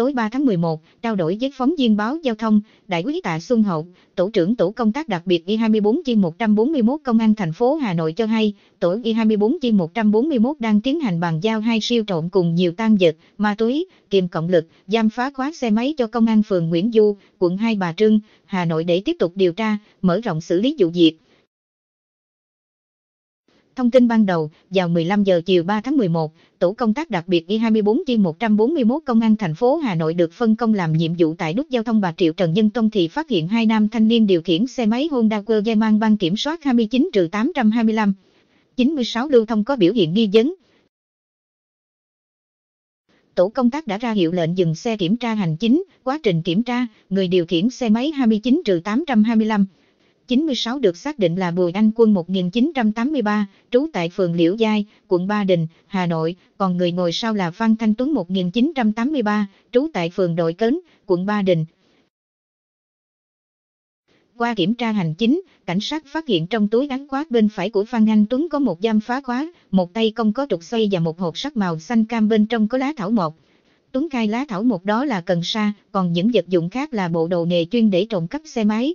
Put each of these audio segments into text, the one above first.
tối 3 tháng 11, trao đổi với phóng viên báo giao thông, Đại úy Tạ Xuân Hậu, Tổ trưởng Tổ công tác đặc biệt Y24 chi 141 Công an thành phố Hà Nội cho hay, Tổ Y24 chi 141 đang tiến hành bàn giao hai siêu trộm cùng nhiều tang vật, ma túy, kiềm cộng lực, giam phá khóa xe máy cho Công an phường Nguyễn Du, quận Hai Bà Trưng, Hà Nội để tiếp tục điều tra, mở rộng xử lý vụ việc. Thông tin ban đầu, vào 15 giờ chiều 3 tháng 11, Tổ công tác đặc biệt Y24 trên 141 Công an thành phố Hà Nội được phân công làm nhiệm vụ tại nút giao thông Bà Triệu Trần Nhân Tông thì phát hiện hai nam thanh niên điều khiển xe máy Honda Quơ mang ban kiểm soát 29-825, 96 lưu thông có biểu hiện nghi vấn. Tổ công tác đã ra hiệu lệnh dừng xe kiểm tra hành chính, quá trình kiểm tra, người điều khiển xe máy 29-825, 96 được xác định là Bùi Anh Quân 1983, trú tại phường Liễu Giai, quận Ba Đình, Hà Nội, còn người ngồi sau là Phan Thanh Tuấn 1983, trú tại phường Đội Cấn, quận Ba Đình. Qua kiểm tra hành chính, cảnh sát phát hiện trong túi gắn khoác bên phải của Phan Anh Tuấn có một giam phá khóa, một tay công có trục xoay và một hộp sắt màu xanh cam bên trong có lá thảo mộc. Tuấn khai lá thảo mộc đó là cần sa, còn những vật dụng khác là bộ đồ nghề chuyên để trộm cắp xe máy.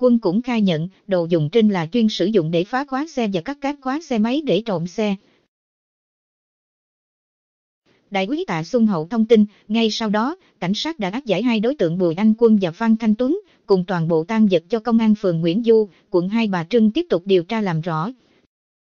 Quân cũng khai nhận, đồ dùng trên là chuyên sử dụng để phá khóa xe và cắt các khóa xe máy để trộm xe. Đại úy Tạ Xuân Hậu thông tin, ngay sau đó, cảnh sát đã bắt giải hai đối tượng Bùi Anh Quân và Phan Thanh Tuấn, cùng toàn bộ tang vật cho công an phường Nguyễn Du, quận Hai Bà Trưng tiếp tục điều tra làm rõ.